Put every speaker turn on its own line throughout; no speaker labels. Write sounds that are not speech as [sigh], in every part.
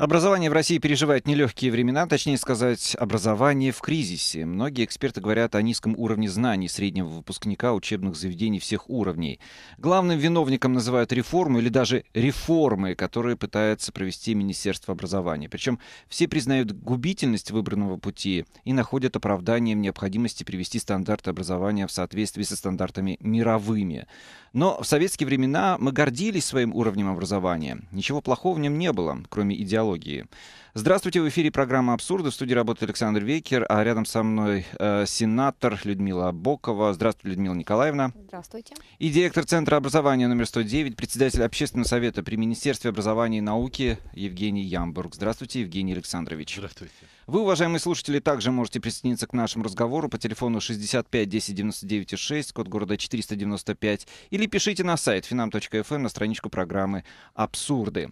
Образование в России переживает нелегкие времена, точнее сказать, образование в кризисе. Многие эксперты говорят о низком уровне знаний среднего выпускника учебных заведений всех уровней. Главным виновником называют реформу или даже реформы, которые пытается провести Министерство образования. Причем все признают губительность выбранного пути и находят оправданием необходимости привести стандарты образования в соответствии со стандартами мировыми. Но в советские времена мы гордились своим уровнем образования. Ничего плохого в нем не было, кроме идеала психологии. Здравствуйте, в эфире программа «Абсурды». В студии работает Александр Вейкер, а рядом со мной э, сенатор Людмила Бокова. Здравствуйте, Людмила Николаевна. Здравствуйте. И директор Центра образования номер 109, председатель Общественного совета при Министерстве образования и науки Евгений Ямбург. Здравствуйте, Евгений Александрович. Здравствуйте. Вы, уважаемые слушатели, также можете присоединиться к нашему разговору по телефону 65 10 99 6, код города 495, или пишите на сайт finam.fm эм на страничку программы «Абсурды».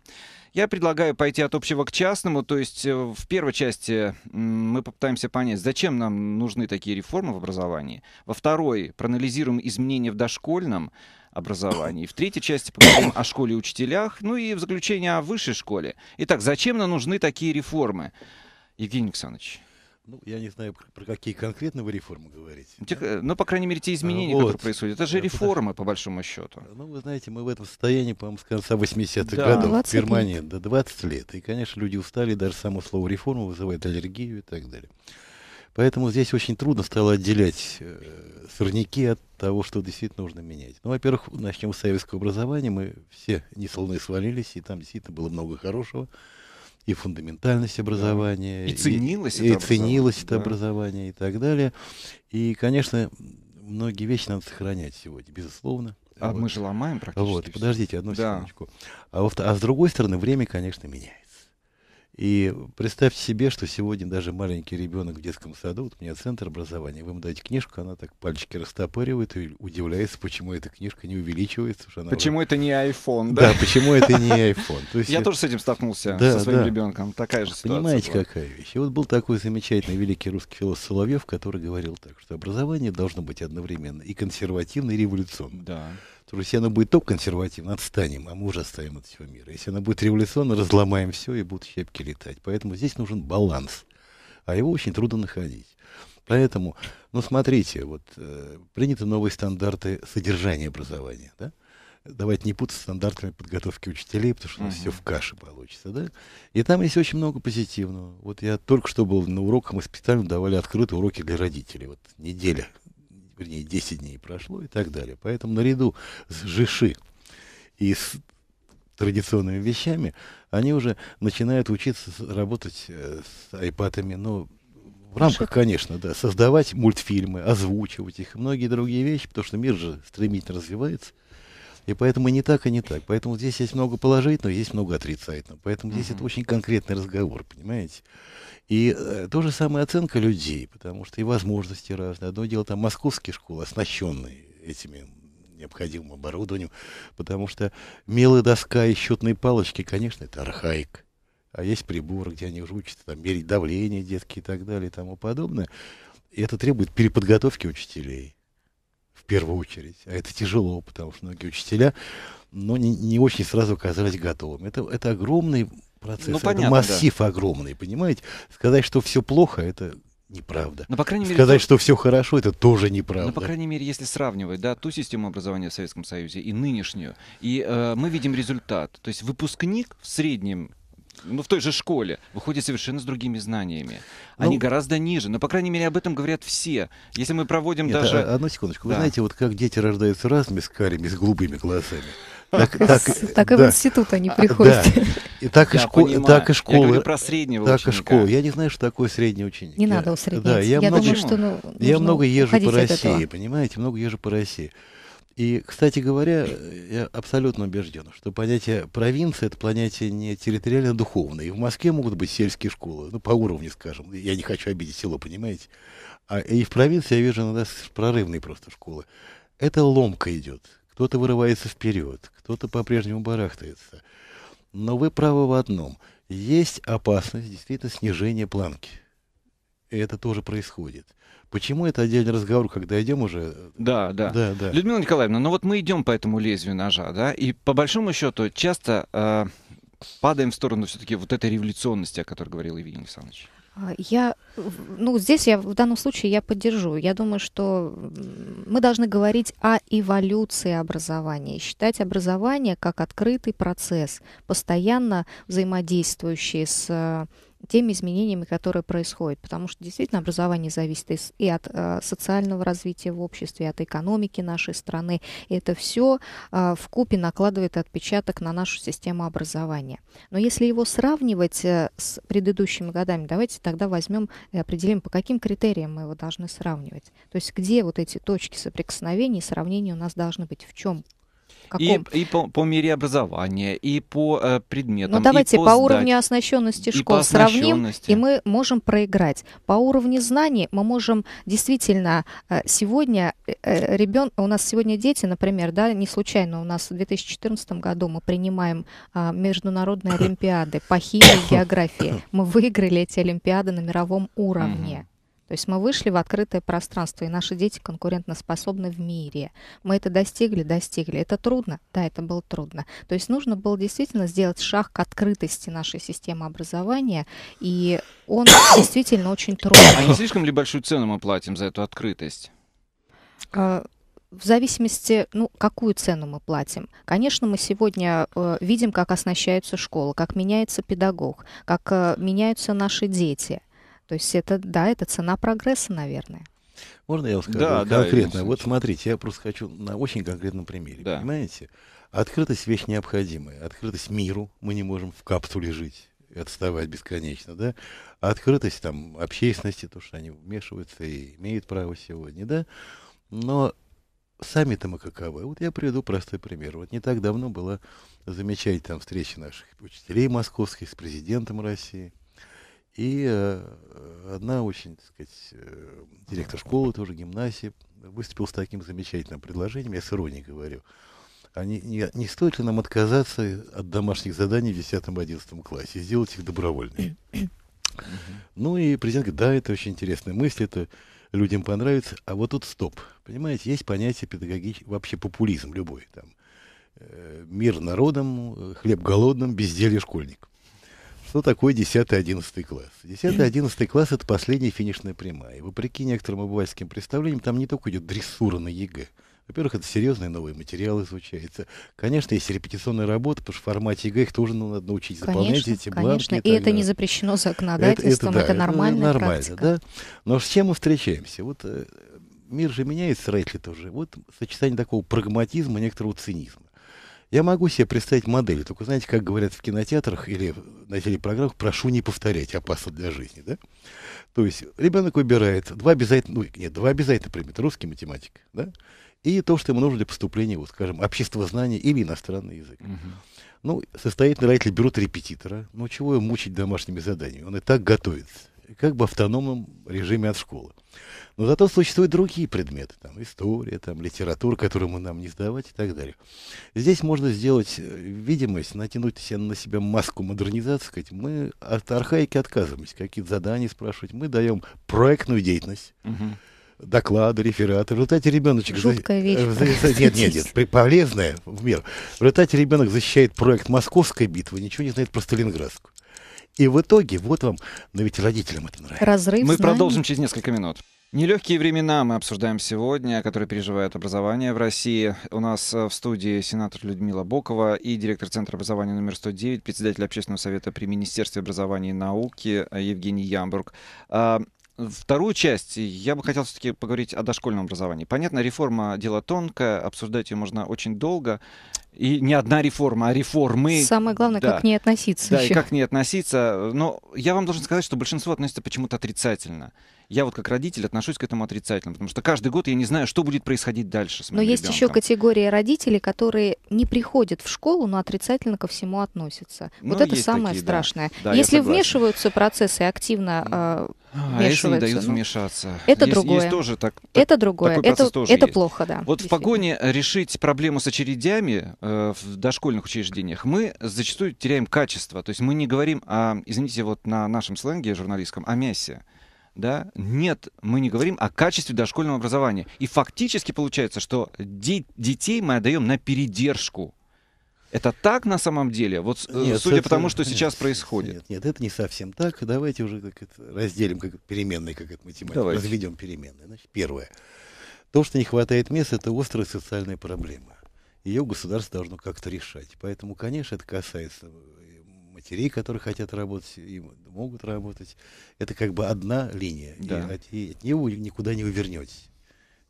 Я предлагаю пойти от общего к частному. То есть э, в первой части мы попытаемся понять, зачем нам нужны такие реформы в образовании. Во второй проанализируем изменения в дошкольном образовании. В третьей части поговорим о школе и учителях. Ну и в заключение о высшей школе. Итак, зачем нам нужны такие реформы? Евгений Александрович.
Ну, я не знаю, про какие конкретно вы реформы говорите. Тех, ну, да? Ну, по крайней мере, те а, изменения, вот. которые происходят. Это же реформы, по большому счету. Ну, вы знаете, мы в этом состоянии, по-моему, с конца 80-х да. годов. Перманент. Да, 20 лет. И, конечно, люди устали, даже само слово реформа вызывает аллергию и так далее. Поэтому здесь очень трудно стало отделять э, сорняки от того, что действительно нужно менять. Ну, во-первых, начнем с советского образования. Мы все не свалились, и там действительно было много хорошего и фундаментальность образования. И ценилось и, это, и ценилось это да. образование и так далее. И, конечно, многие вещи надо сохранять сегодня, безусловно. А вот. мы же ломаем практически. Вот, подождите одну да. секундочку. А, а с другой стороны, время, конечно, меняется. И представьте себе, что сегодня даже маленький ребенок в детском саду, вот у меня центр образования, вы ему даете книжку, она так пальчики растопыривает и удивляется, почему эта книжка не увеличивается. Она почему
уже... это не iPhone, да? Да, почему это не iPhone. То есть... Я тоже с этим столкнулся, да, со своим да. ребенком. Такая же ситуация. Понимаете, была. какая вещь.
И вот был такой замечательный великий русский философ Соловьев, который говорил так, что образование должно быть одновременно и консервативно, и революционно. Да. То что если она будет только консервативно, отстанем, а мы уже отстанем от всего мира. Если она будет революционно, разломаем все и будут щепки летать. Поэтому здесь нужен баланс. А его очень трудно находить. Поэтому, ну смотрите, вот э, приняты новые стандарты содержания образования, да? Давайте не путать стандартами подготовки учителей, потому что у нас uh-huh. все в каше получится, да? И там есть очень много позитивного. Вот я только что был на уроках, мы специально давали открытые уроки для родителей. Вот неделя вернее, 10 дней прошло и так далее. Поэтому наряду с жиши и с традиционными вещами, они уже начинают учиться работать э, с айпатами, ну, в рамках, конечно, да, создавать мультфильмы, озвучивать их и многие другие вещи, потому что мир же стремительно развивается. И поэтому не так, и не так. Поэтому здесь есть много положительного, есть много отрицательного. Поэтому здесь mm-hmm. это очень конкретный разговор, понимаете? И э, то же самое оценка людей, потому что и возможности разные. Одно дело, там московские школы, оснащенные этими необходимым оборудованием, потому что мелая доска и счетные палочки, конечно, это архаик. А есть приборы, где они уже учатся там, мерить давление детки и так далее и тому подобное. И это требует переподготовки учителей в первую очередь. А это тяжело, потому что многие учителя но ну, не, не очень сразу оказались готовыми. Это, это огромный процесс, ну, понятно, это массив да. огромный, понимаете? Сказать, что все плохо, это неправда. Но, ну, по крайней мере, Сказать, то... что все хорошо, это тоже неправда. Но, ну, по крайней
мере, если сравнивать да, ту систему образования в Советском Союзе и нынешнюю, и э, мы видим результат. То есть выпускник в среднем ну, в той же школе, выходят совершенно с другими знаниями. Они ну, гораздо ниже. Но, ну, по крайней мере, об этом говорят все. Если мы проводим нет, даже... А, одну секундочку. Да. Вы знаете,
вот как дети рождаются разными, с карими, с голубыми глазами. [laughs] Так, так, так и да. в институт они а, приходят. Да. И так, и шко... так и школа. Я про среднего так ученика. и школа. Я не знаю, что такое средний ученик. Не я... надо усреднять. Да, я, я много... думаю, что ну, Я много езжу по России, понимаете? Много езжу по России. И, кстати говоря, я абсолютно убежден, что понятие провинции это понятие не территориально-духовное. И в Москве могут быть сельские школы, ну, по уровню, скажем. Я не хочу обидеть село, понимаете? А, и в провинции я вижу иногда прорывные просто школы. Это ломка идет. Кто-то вырывается вперед, кто-то по-прежнему барахтается. Но вы правы в одном. Есть опасность действительно снижения планки. И это тоже происходит. Почему это отдельный разговор, когда идем уже? Э,
да, да. да, да. Людмила Николаевна, ну вот мы идем по этому лезвию ножа, да, и по большому счету часто э, падаем в сторону все-таки вот этой революционности, о которой говорил Евгений Александрович.
А, я, ну, здесь я в данном случае я поддержу. Я думаю, что мы должны говорить о эволюции образования, считать образование как открытый процесс, постоянно взаимодействующий с теми изменениями, которые происходят. Потому что действительно образование зависит и от э, социального развития в обществе, и от экономики нашей страны. И это все э, в купе накладывает отпечаток на нашу систему образования. Но если его сравнивать э, с предыдущими годами, давайте тогда возьмем и определим, по каким критериям мы его должны сравнивать. То есть где вот эти точки соприкосновения и сравнения у нас должны быть, в чем
Каком? И, и по, по мере образования, и по э, предметам. Ну давайте и по, по уровню
оснащенности школ и сравним, и мы можем проиграть. По уровню знаний мы можем действительно э, сегодня э, э, ребен, у нас сегодня дети, например, да, не случайно у нас в 2014 году мы принимаем э, международные [coughs] олимпиады по химии и географии. [coughs] Мы выиграли эти олимпиады на мировом уровне. Mm-hmm. То есть мы вышли в открытое пространство, и наши дети конкурентоспособны в мире. Мы это достигли, достигли. Это трудно? Да, это было трудно. То есть нужно было действительно сделать шаг к открытости нашей системы образования, и он [coughs] действительно очень трудный. А
не слишком ли большую цену мы платим за эту открытость?
А, в зависимости, ну, какую цену мы платим. Конечно, мы сегодня э, видим, как оснащаются школы, как меняется педагог, как э, меняются наши дети. То есть это, да, это цена прогресса, наверное.
Можно я вам скажу да, конкретно? Да, вот смотрите, я просто хочу на очень конкретном примере. Да. Понимаете? Открытость вещь необходимая. Открытость миру. Мы не можем в капсуле жить отставать бесконечно, да, открытость там общественности, то, что они вмешиваются и имеют право сегодня, да, но сами-то мы каковы? Вот я приведу простой пример. Вот не так давно была замечательная там встреча наших учителей московских с президентом России, и э, одна очень, так сказать, э, директор школы, тоже гимназии выступил с таким замечательным предложением, я с иронией говорю. А не, не, не стоит ли нам отказаться от домашних заданий в 10-11 классе сделать их добровольными? Ну и президент говорит, да, это очень интересная мысль, это людям понравится, а вот тут стоп. Понимаете, есть понятие педагогический вообще популизм любой там. Э, мир народом, э, хлеб голодным, безделье школьникам. Что такое 10-11 класс? 10-11 класс – это последняя финишная прямая. И вопреки некоторым обывательским представлениям, там не только идет дрессура на ЕГЭ. Во-первых, это серьезные новые материалы изучаются. Конечно, есть репетиционная работа, потому что в формате ЕГЭ их тоже надо научить заполнять конечно, эти бланки. Конечно, и, и это не
запрещено законодательством, это, это, да, это нормальная нормально, практика. Да?
Но с чем мы встречаемся? Вот э, мир же меняется, родители тоже. Вот сочетание такого прагматизма, некоторого цинизма. Я могу себе представить модель, только знаете, как говорят в кинотеатрах или на телепрограммах, прошу не повторять, опасно для жизни, да? То есть ребенок выбирает два обязательных, ну, нет, два обязательных предмета, русский математика, да? И то, что ему нужно для поступления, вот, скажем, общество знания или иностранный язык. Угу. Ну, состоятельные родители берут репетитора, ну чего его мучить домашними заданиями, он и так готовится как бы автономном режиме от школы. Но зато существуют другие предметы, там история, там литература, которую мы нам не сдавать и так далее. Здесь можно сделать э, видимость, натянуть себе на себя маску модернизации, сказать, мы от архаики отказываемся, какие-то задания спрашивать, мы даем проектную деятельность, угу. доклады, рефераты. В результате ребеночек... Жуткая вещь. Э, нет, нет, нет, полезная в меру. В результате ребенок защищает проект Московской битвы, ничего не знает про Сталинградскую. И в итоге, вот вам, но ведь родителям это нравится. Разрыв Мы знаний. продолжим через несколько минут.
Нелегкие времена мы обсуждаем сегодня, которые переживает образование в России. У нас э, в студии сенатор Людмила Бокова и директор Центра образования номер 109, председатель Общественного совета при Министерстве образования и науки э, Евгений Ямбург. А, вторую часть я бы хотел все-таки поговорить о дошкольном образовании. Понятно, реформа — дело тонкое, обсуждать ее можно очень долго. И не одна реформа, а реформы. Самое главное, да. как к ней относиться. Да, еще. и как к ней относиться. Но я вам должен сказать, что большинство относится почему-то отрицательно я вот как родитель отношусь к этому отрицательно, потому что каждый год я не знаю, что будет происходить дальше с моим Но ребенком. есть еще
категория родителей, которые не приходят в школу, но отрицательно ко всему относятся. Ну, вот это самое такие, страшное. Да. Да, Если вмешиваются процессы активно а, а, а если не дают ну, вмешаться? Это есть, другое. Есть тоже так, так, это другое. это тоже это есть. плохо, да.
Вот в погоне решить проблему с очередями э, в дошкольных учреждениях мы зачастую теряем качество. То есть мы не говорим о, извините, вот на нашем сленге журналистском, о мясе да, нет, мы не говорим о качестве дошкольного образования. И фактически получается, что де- детей мы отдаем на передержку. Это так на самом деле? Вот э, нет, судя это, по тому, что нет, сейчас
происходит. Нет, нет, это не совсем так. Давайте уже как это разделим как переменные, как это математика. Давайте. Разведем переменные. Значит, первое. То, что не хватает мест, это острая социальная проблема. Ее государство должно как-то решать. Поэтому, конечно, это касается э, матерей, которые хотят работать и могут работать. Это как бы одна линия. Да. И от, и от него никуда не увернетесь.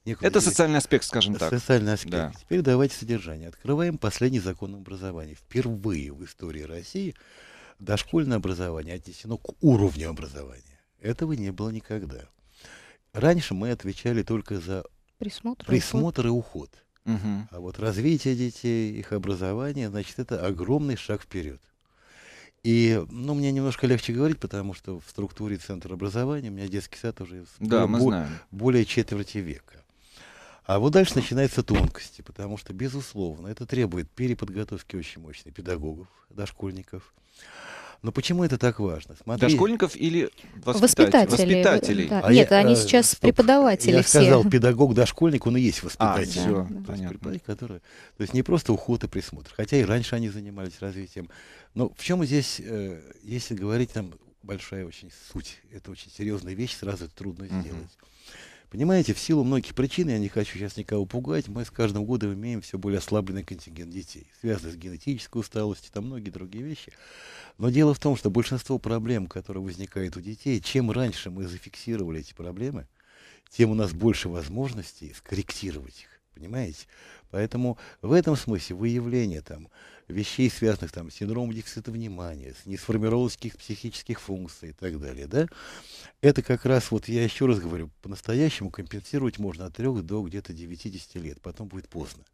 Некуда это делать. социальный аспект, скажем это так. Социальный аспект. Да. Теперь давайте содержание. Открываем последний закон об образовании. Впервые в истории России дошкольное образование отнесено к уровню образования. Этого не было никогда. Раньше мы отвечали только за присмотр, присмотр и уход. Угу. А вот развитие детей, их образование, значит, это огромный шаг вперед. И, ну, мне немножко легче говорить, потому что в структуре центра образования у меня детский сад уже да, мы знаем. более четверти века. А вот дальше начинаются тонкости, потому что, безусловно, это требует переподготовки очень мощной педагогов, дошкольников. Но почему это так важно? Смотри.
Дошкольников или
воспитателей?
Воспитатели. воспитателей. Да.
А Нет, я, они а, сейчас стоп. преподаватели я все. Я сказал, педагог, дошкольник, он и есть воспитатель. А, все, да, да. есть, который, то есть не просто уход и присмотр. Хотя и раньше они занимались развитием но ну, в чем здесь, э, если говорить, там большая очень суть, это очень серьезная вещь, сразу трудно mm-hmm. сделать. Понимаете, в силу многих причин, я не хочу сейчас никого пугать, мы с каждым годом имеем все более ослабленный контингент детей, связанный с генетической усталостью, там многие другие вещи. Но дело в том, что большинство проблем, которые возникают у детей, чем раньше мы зафиксировали эти проблемы, тем у нас больше возможностей скорректировать их понимаете? Поэтому в этом смысле выявление там вещей, связанных там с синдромом дефицита внимания, с несформированностью каких психических функций и так далее, да, это как раз, вот я еще раз говорю, по-настоящему компенсировать можно от 3 до где-то 9-10 лет, потом будет поздно.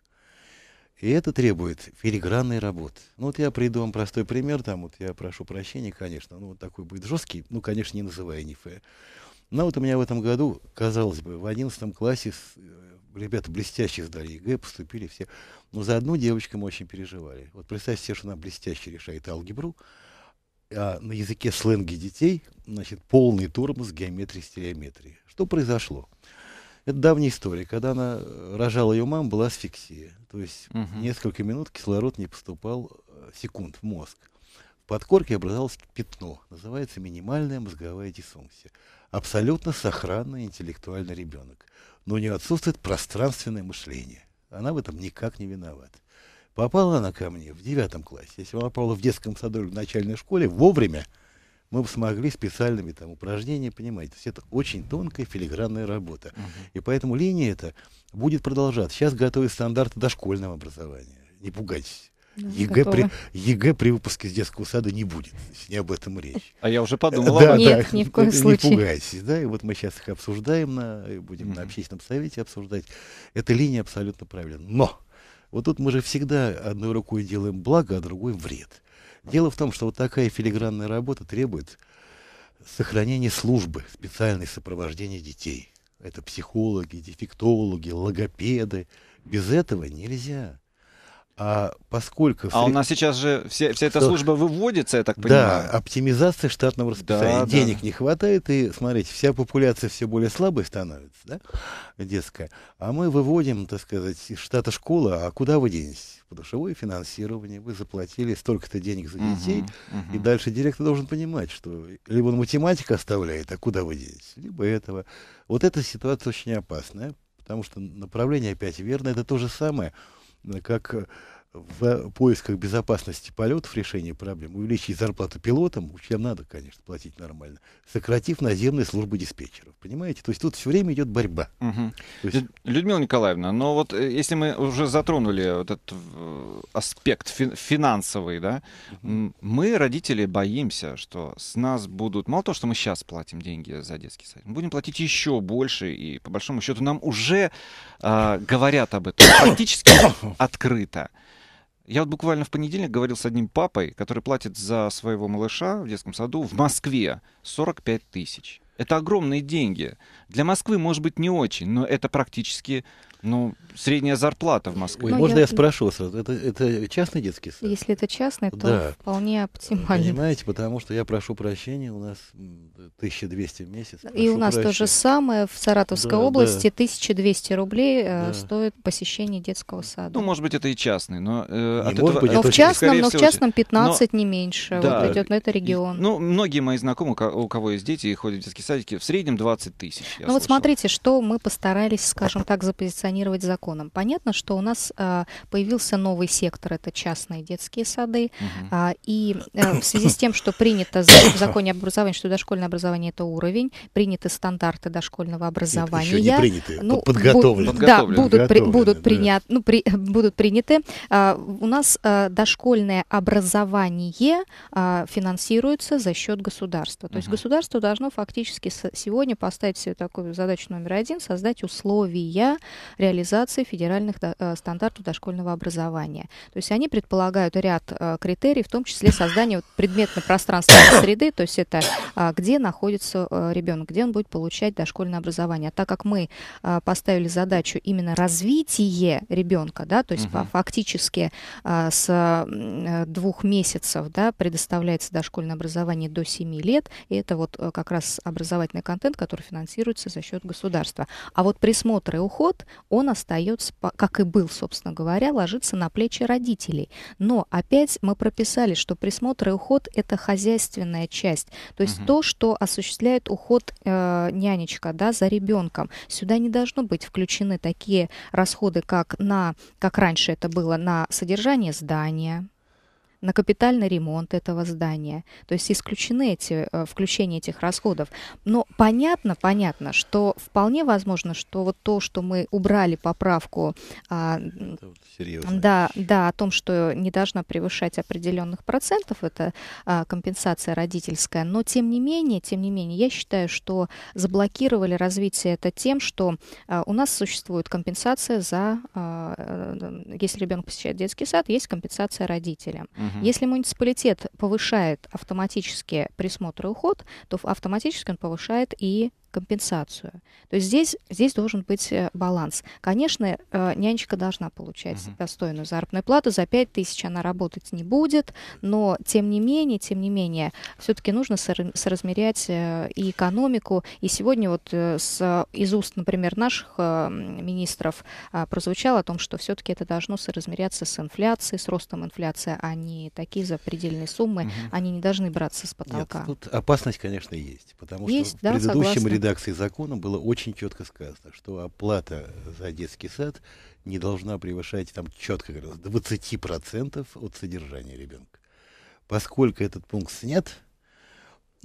И это требует филигранной работы. Ну вот я приду вам простой пример, там вот я прошу прощения, конечно, ну вот такой будет жесткий, ну, конечно, не называя НИФЭ. Ну вот у меня в этом году, казалось бы, в 11 классе э, ребята блестяще сдали ЕГЭ, поступили все. Но за одну девочку мы очень переживали. Вот представьте себе, что она блестяще решает алгебру, а на языке сленги детей, значит, полный тормоз геометрии стереометрии. Что произошло? Это давняя история. Когда она э, рожала ее мам была асфиксия. То есть угу. несколько минут кислород не поступал э, секунд в мозг. В подкорке образовалось пятно. Называется минимальная мозговая дисфункция абсолютно сохранный интеллектуальный ребенок, но у нее отсутствует пространственное мышление. Она в этом никак не виновата. Попала она ко мне в девятом классе. Если бы она попала в детском саду или в начальной школе, вовремя мы бы смогли специальными там, упражнениями понимаете, То есть это очень тонкая филигранная работа. Uh -huh. И поэтому линия эта будет продолжаться. Сейчас готовят стандарты дошкольного образования. Не пугайтесь. ЕГЭ при, ЕГЭ при выпуске из детского сада не будет. Не об этом речь. А я уже подумал. Да, Нет, да, ни в коем не случае. Не пугайтесь. Да, и вот мы сейчас их обсуждаем, на, будем mm-hmm. на общественном совете обсуждать. Эта линия абсолютно правильна. Но вот тут мы же всегда одной рукой делаем благо, а другой вред. Дело в том, что вот такая филигранная работа требует сохранения службы, специальной сопровождения детей. Это психологи, дефектологи, логопеды. Без этого нельзя. А поскольку... А у нас сейчас
же все вся эта что... служба выводится, я так понимаю.
Да, оптимизация штатного расписания. Да, Денег да. не хватает, и, смотрите, вся популяция все более слабой становится, да, детская. А мы выводим, так сказать, из штата школы, а куда вы денетесь? Подушевое финансирование, вы заплатили столько-то денег за детей, угу, угу. и дальше директор должен понимать, что либо он математика оставляет, а куда вы денетесь, либо этого. Вот эта ситуация очень опасная, потому что направление опять верно, это то же самое – как э, в поисках безопасности полетов, решения проблем, увеличить зарплату пилотам, чем надо, конечно, платить нормально, сократив наземные службы диспетчеров. Понимаете? То есть тут все время идет борьба. Угу.
есть... Людмила Николаевна, но ну вот э, если мы уже затронули вот этот э, аспект финансовый, да, угу. мы, родители, боимся, что с нас будут... Мало того, что мы сейчас платим деньги за детский сад, мы будем платить еще больше, и по большому счету нам уже э, говорят об этом практически [coughs] открыто. Я вот буквально в понедельник говорил с одним папой, который платит за своего малыша в детском саду в Москве 45 тысяч. Это огромные деньги. Для Москвы, может быть, не очень, но это практически ну, средняя зарплата в Москве. Ой, ну, можно я... я спрошу вас, Это, это
частный детский сад?
Если это частный, то да. вполне оптимально.
Понимаете, потому что я прошу прощения, у нас 1200 в месяц. И у нас прощения. то же самое. В Саратовской да, области
да. 1200 рублей э, да. стоит посещение детского сада. Ну,
может быть, это и частный, но... Э, от этого, быть, но, в частном, но в частном 15 но... не меньше да. вот идет, но это регион. И, ну, многие мои знакомые, у кого есть дети ходят в детские садики, в среднем 20 тысяч. Ну, слышал. вот смотрите,
что мы постарались, скажем так, запозиционировать санкционировать законом. Понятно, что у нас а, появился новый сектор, это частные детские сады, угу. а, и а, в [coughs] связи с тем, что принято в законе об образовании, что дошкольное образование это уровень, приняты стандарты дошкольного образования. Нет, еще не приняты, ну, подготовлены. Бу- да, будут, при, будут, да. Принят, ну, при, [laughs] будут приняты. А, у нас а, дошкольное образование а, финансируется за счет государства. То угу. есть государство должно фактически сегодня поставить себе такую задачу номер один, создать условия реализации федеральных э, стандартов дошкольного образования. То есть они предполагают ряд э, критерий, в том числе создание предметно-пространственной среды, то есть это а, где находится э, ребенок, где он будет получать дошкольное образование. А так как мы поставили задачу именно развитие ребенка, да, то есть угу. фактически с двух месяцев да, предоставляется дошкольное образование до 7 лет, и это вот как раз образовательный контент, который финансируется за счет государства. А вот присмотр и уход, он остается, как и был, собственно говоря, ложится на плечи родителей. Но опять мы прописали, что присмотр и уход – это хозяйственная часть, то есть угу. то, что осуществляет уход э, нянечка да, за ребенком. Сюда не должно быть включены такие расходы, как, на, как раньше это было, на содержание здания, на капитальный ремонт этого здания. То есть исключены эти, э, включение этих расходов. Но понятно, понятно, что вполне возможно, что вот то, что мы убрали поправку, а,
вот
да, да, о том, что не должна превышать определенных процентов, это а, компенсация родительская. Но тем не менее, тем не менее, я считаю, что заблокировали развитие это тем, что а, у нас существует компенсация за, а, э, э, если ребенок посещает детский сад, есть компенсация родителям. Угу. Угу. Если муниципалитет повышает автоматически присмотр и уход, то автоматически он повышает и компенсацию. То есть здесь, здесь должен быть э, баланс. Конечно, э, нянечка должна получать угу. достойную заработную плату. За 5 тысяч она работать не будет, но тем не менее, тем не менее, все-таки нужно соразмерять э, и экономику. И сегодня вот с, из уст, например, наших министров прозвучало о том, что все-таки это должно соразмеряться с инфляцией, с ростом инфляции, а не такие запредельные суммы, угу. они не должны браться с потолка. Нет, тут
опасность, конечно, есть, потому есть, что в предыдущем согласна редакции закона было очень четко сказано, что оплата за детский сад не должна превышать там четко как раз 20% от содержания ребенка. Поскольку этот пункт снят,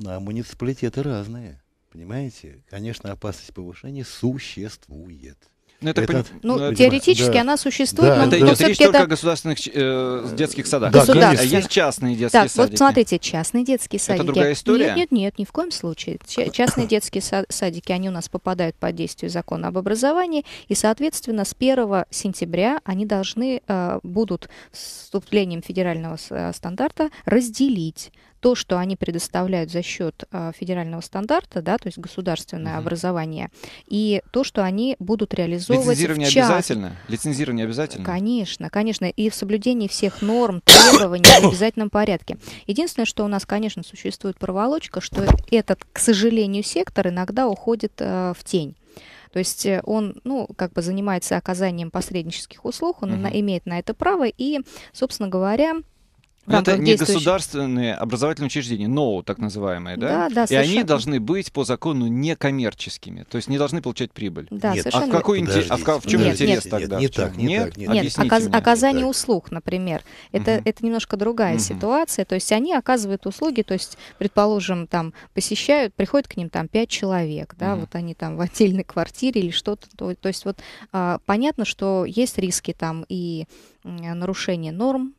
а муниципалитеты разные, понимаете? Конечно, опасность повышения существует. Ну, это, это, ну, ну это,
теоретически да. она существует, да. но, это, но идет речь только это... о государственных э, детских садах. Да, конечно. А есть частные детские так, садики. Вот смотрите,
частные детские садики. Это другая история? Нет, нет, нет, ни в коем случае. Частные детские садики, они у нас попадают под действие закона об образовании, и, соответственно, с 1 сентября они должны э, будут с вступлением федерального э, стандарта разделить то, что они предоставляют за счет а, федерального стандарта, да, то есть государственное угу. образование, и то, что они будут реализовывать Лицензирование обязательно?
Лицензирование обязательно?
Конечно, конечно, и в соблюдении всех норм, требований в обязательном порядке. Единственное, что у нас, конечно, существует проволочка, что этот, к сожалению, сектор иногда уходит э, в тень. То есть э, он, ну, как бы занимается оказанием посреднических услуг, он угу. имеет на это право, и, собственно говоря, это не
государственные образовательные учреждения, НОУ, так называемые, да? Да, да, И совершенно. они должны быть по закону некоммерческими, то есть не должны получать прибыль. Да, нет, а совершенно. А в, какой интерес, а в, чем нет, интерес нет, тогда? Нет, не так, не нет, так, нет. нет оказ, мне.
оказание так. услуг, например, это, угу. это немножко другая угу. ситуация, то есть они оказывают услуги, то есть, предположим, там посещают, приходят к ним там пять человек, да, угу. вот они там в отдельной квартире или что-то, то, то есть вот а, понятно, что есть риски там и нарушение норм,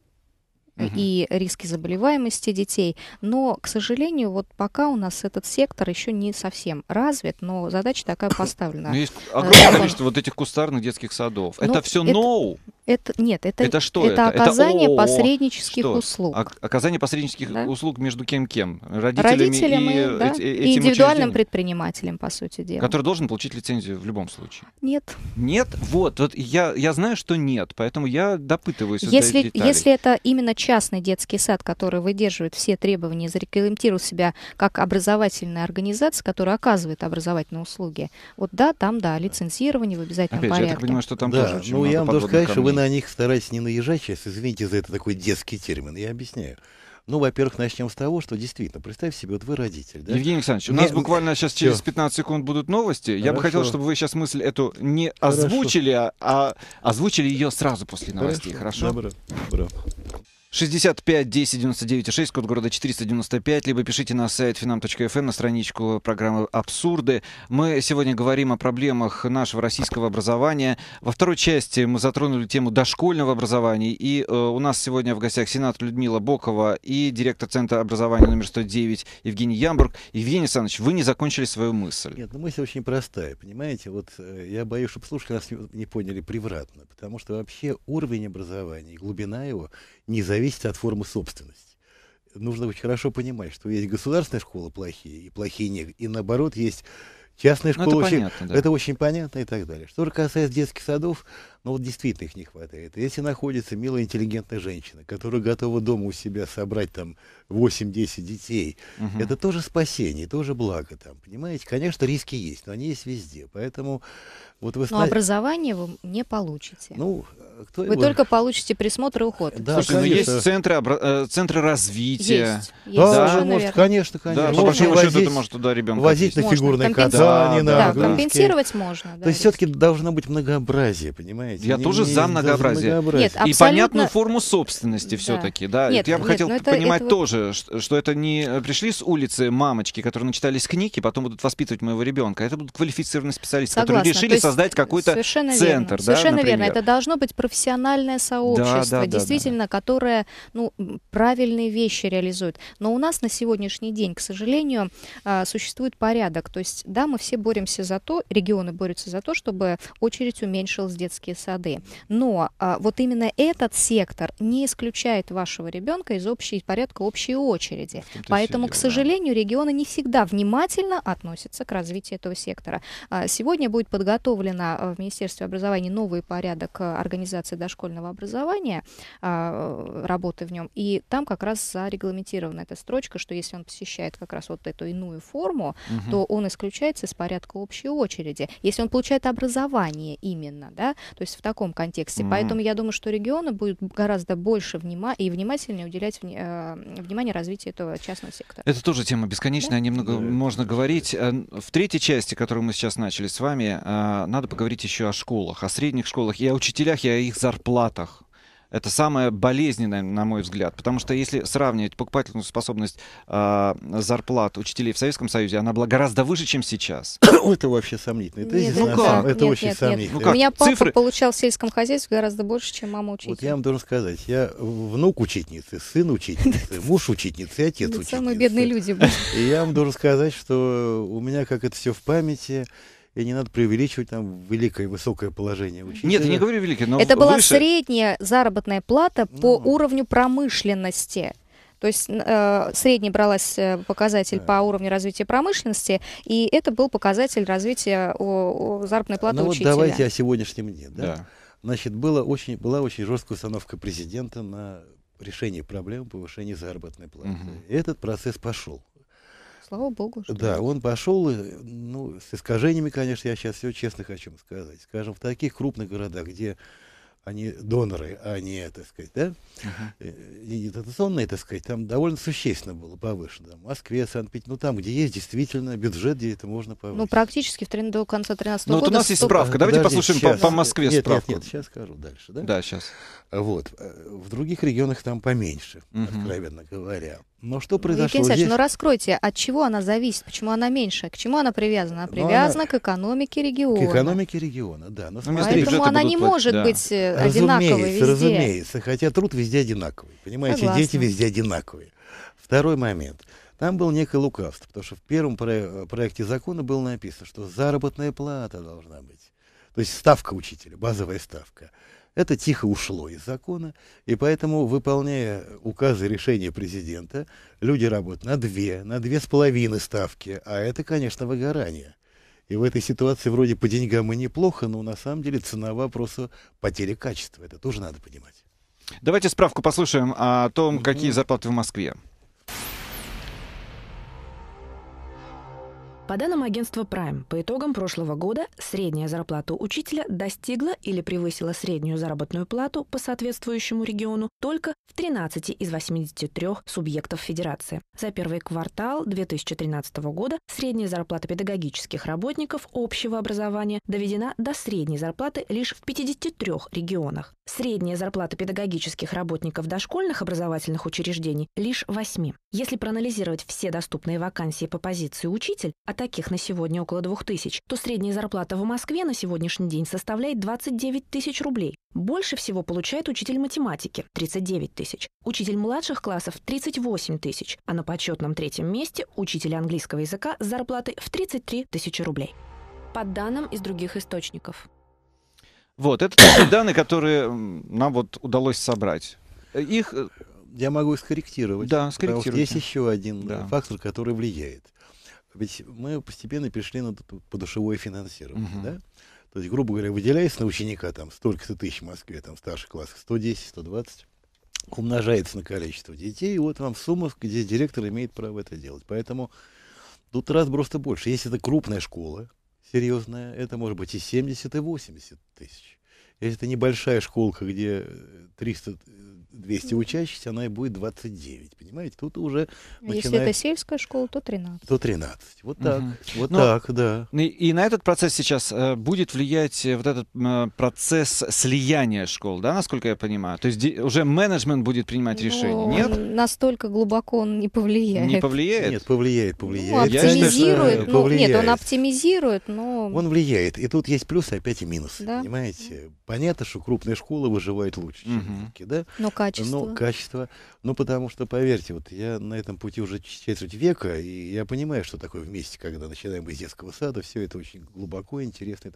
и риски заболеваемости детей. Но, к сожалению, вот пока у нас этот сектор еще не совсем развит, но задача такая поставлена. Но ну, есть э, огромное количество
вот этих кустарных детских садов. Но ну, это все это... No.
Это нет, это, это что? Это, оказание это посреднических что? услуг.
О- оказание посреднических да? услуг между кем-кем? Родителями, Родителям и, э, да? э- и индивидуальным
предпринимателем, по сути дела. Который
должен получить лицензию в любом случае. Нет. Нет? Вот, вот я, я знаю, что нет, поэтому я допытываюсь. Если, если
это именно частный детский сад, который выдерживает все требования, и зарекомендовал себя как образовательная организация, которая оказывает образовательные услуги, вот да, там да, лицензирование в обязательном Опять порядке. Же, я так понимаю, что там да, тоже очень ну, много я
вам сказать, что вы на них стараюсь не наезжать сейчас, извините за это такой детский термин, я объясняю. Ну, во-первых, начнем с того, что действительно, представь себе, вот вы родитель. Да? Евгений Александрович, у нас мы, буквально сейчас все. через
15 секунд будут новости. Хорошо. Я бы хотел, чтобы
вы сейчас мысль эту
не хорошо. озвучили, а, а озвучили ее сразу после новостей, хорошо? хорошо? Добро. Добро. 65 10 99 6, код города 495, либо пишите на сайт finam.fm, на страничку программы «Абсурды». Мы сегодня говорим о проблемах нашего российского образования. Во второй части мы затронули тему дошкольного образования, и э, у нас сегодня в гостях сенат Людмила Бокова и директор Центра образования номер 109 Евгений Ямбург. Евгений Александрович, вы не закончили свою мысль.
Нет, ну мысль очень простая, понимаете? Вот э, я боюсь, чтобы слушатели нас не, не поняли превратно, потому что вообще уровень образования и глубина его не зависит зависит от формы собственности. Нужно очень хорошо понимать, что есть государственная школа плохие и плохие нет, и наоборот есть частные школы. Ну, это, очень, понятно, да. это очень понятно и так далее. Что же касается детских садов, но ну, вот действительно их не хватает. Если находится милая, интеллигентная женщина, которая готова дома у себя собрать там 8-10 детей, угу. это тоже спасение, тоже благо там, понимаете? Конечно, риски есть, но они есть везде. Поэтому вот вы... Но
образование вы не получите. Ну, кто Вы его... только получите присмотр и уход. Да,
Слушайте, ну конечно. но есть
центры, обра... Э, центры развития. Есть, есть да, да может, конечно, конечно. Да, по возить, это может туда ребенка возить на фигурное катание, да, да, да, компенсировать можно. Да, То
есть все-таки должно быть многообразие, понимаете? понимаете? Я не тоже за многообразие. многообразие. Нет, абсолютно... И понятную
форму собственности да. все-таки, да? Нет, я бы нет, хотел ну это, понимать это... тоже, что это не э, пришли с улицы мамочки, которые начитались книги, потом будут воспитывать моего ребенка. Это будут квалифицированные специалисты, Согласна. которые решили есть, создать какой-то центр. Верно. Да, совершенно например. верно. Это
должно быть профессиональное сообщество, да, да, действительно, да, да. которое ну, правильные вещи реализует. Но у нас на сегодняшний день, к сожалению, а, существует порядок. То есть, да, мы все боремся за то, регионы борются за то, чтобы очередь уменьшилась в детские сады. Но а, вот именно этот сектор не исключает вашего ребенка из общей, порядка общей очереди. Поэтому, к сожалению, да. регионы не всегда внимательно относятся к развитию этого сектора. А, сегодня будет подготовлено а, в Министерстве образования новый порядок а, организации дошкольного образования, а, работы в нем. И там как раз зарегламентирована эта строчка, что если он посещает как раз вот эту иную форму, угу. то он исключается из порядка общей очереди. Если он получает образование именно, да, то есть есть в таком контексте. Mm-hmm. Поэтому я думаю, что регионы будут гораздо больше внимания и внимательнее уделять вне, э, внимание развитию этого частного сектора.
Это тоже тема бесконечная, да? немного да. можно говорить. Э, в третьей части, которую мы сейчас начали с вами, э, надо поговорить еще о школах, о средних школах и о учителях, и о их зарплатах. Это самое болезненное, на мой взгляд. Потому что если сравнивать покупательную способность э, зарплат учителей в Советском Союзе, она была гораздо выше, чем сейчас. [coughs] это вообще сомнительно. Это, нет, ну как? это нет, очень нет,
сомнительно. Нет. Ну У меня папа Цифры... получал в сельском хозяйстве гораздо больше, чем мама учитель. Вот
я вам должен сказать, я внук учительницы, сын учительницы, [laughs] муж учительницы, отец учительницы.
Самые бедные люди были.
И я вам должен сказать, что у меня, как это все в памяти, и не надо преувеличивать там великое высокое положение учителя. Нет, я не говорю великое, но Это выше. была средняя
заработная плата по ну. уровню промышленности. То есть э, средний бралась э, показатель да. по уровню развития промышленности, и это был показатель развития о, о заработной платы ну, учителя. Вот давайте
о сегодняшнем дне. Да? Да. Значит, было очень, была очень жесткая установка президента на решение проблем повышения заработной платы. Угу. этот процесс пошел.
Слава богу. Что да,
он пошел, э, ну, с искажениями, конечно, я сейчас все честно хочу сказать. Скажем, в таких крупных городах, где они доноры, а не, так сказать, да, uh-huh. не дотационные, так сказать, там довольно существенно было повышено. В Москве, Санкт-Петербурге, ну, там, где есть действительно бюджет, где это можно ну, повысить.
Ну, практически в, до конца 13 года. Ну, вот у нас 100... есть справка, давайте
Подожди, послушаем сейчас, по, по Москве нет, справку. Нет, нет, сейчас скажу дальше, да? Да, сейчас. Вот, э, в других регионах там поменьше, uh-huh. откровенно говоря. Но что произошло? Евгений ну Здесь... ну
раскройте, от чего она зависит, почему она меньше, к чему она привязана? Она ну, привязана она... к экономике региона. К
экономике региона, да. Но ну, смотрите, Поэтому она не может да. быть э, одинаковой везде. Разумеется, хотя труд везде одинаковый. Понимаете, Согласна. дети везде одинаковые. Второй момент. Там был некое лукавство, потому что в первом про э, проекте закона было написано, что заработная плата должна быть. То есть ставка учителя, базовая ставка. Это тихо ушло из закона, и поэтому, выполняя указы решения президента, люди работают на две, на две с половиной ставки, а это, конечно, выгорание. И в этой ситуации вроде по деньгам и неплохо, но на самом деле цена вопроса потери качества. Это тоже надо понимать. Давайте справку послушаем о том, угу. какие зарплаты в Москве.
По данным агентства Prime, по итогам прошлого года средняя зарплата учителя достигла или превысила среднюю заработную плату по соответствующему региону только в 13 из 83 субъектов Федерации. За первый квартал 2013 года средняя зарплата педагогических работников общего образования доведена до средней зарплаты лишь в 53 регионах. Средняя зарплата педагогических работников дошкольных образовательных учреждений лишь 8. Если проанализировать все доступные вакансии по позиции учитель, а таких на сегодня около 2000, то средняя зарплата в Москве на сегодняшний день составляет 29 тысяч рублей. Больше всего получает учитель математики – 39 тысяч, учитель младших классов – 38 тысяч, а на почетном третьем месте учитель английского языка с зарплатой в 33 тысячи рублей. По данным из других источников –
вот, это такие данные, которые нам вот удалось собрать. Их... Э, Я могу скорректировать. Да, скорректировать. Есть еще один э, да. фактор, который влияет. Ведь мы постепенно перешли на подушевое финансирование, угу. да? То есть, грубо говоря, выделяется на ученика там столько-то тысяч в Москве, там в старших классах 110-120, умножается на количество детей, и вот вам сумма, где директор имеет право это делать. Поэтому тут раз просто больше. Если это крупная школа, серьезная, это может быть и 70, и 80 тысяч. Если это небольшая школка, где 300 200 учащихся, она и будет 29, понимаете? Тут уже начинает... Ну, если это
сельская школа, то 13.
То 13, вот так, угу. вот Но ну, так, да.
Ну и, и на этот процесс сейчас э, будет влиять э, вот этот э, процесс слияния школ, да, насколько я понимаю? То есть уже менеджмент будет
принимать решение, ну, нет?
Настолько глубоко он не повлияет. Не
повлияет? Нет, повлияет, повлияет. Ну, оптимизирует, ну, повлияет. нет, он
оптимизирует, но... Он
влияет, и тут есть плюсы, опять и минусы, да? понимаете? Понятно, что крупные школы выживают лучше, угу. да? Но, конечно, ну, качество? Ну, качество. Ну, потому что, поверьте, вот я на этом пути уже четверть века, и я понимаю, что такое вместе, когда начинаем из детского сада, все это очень глубоко, интересно.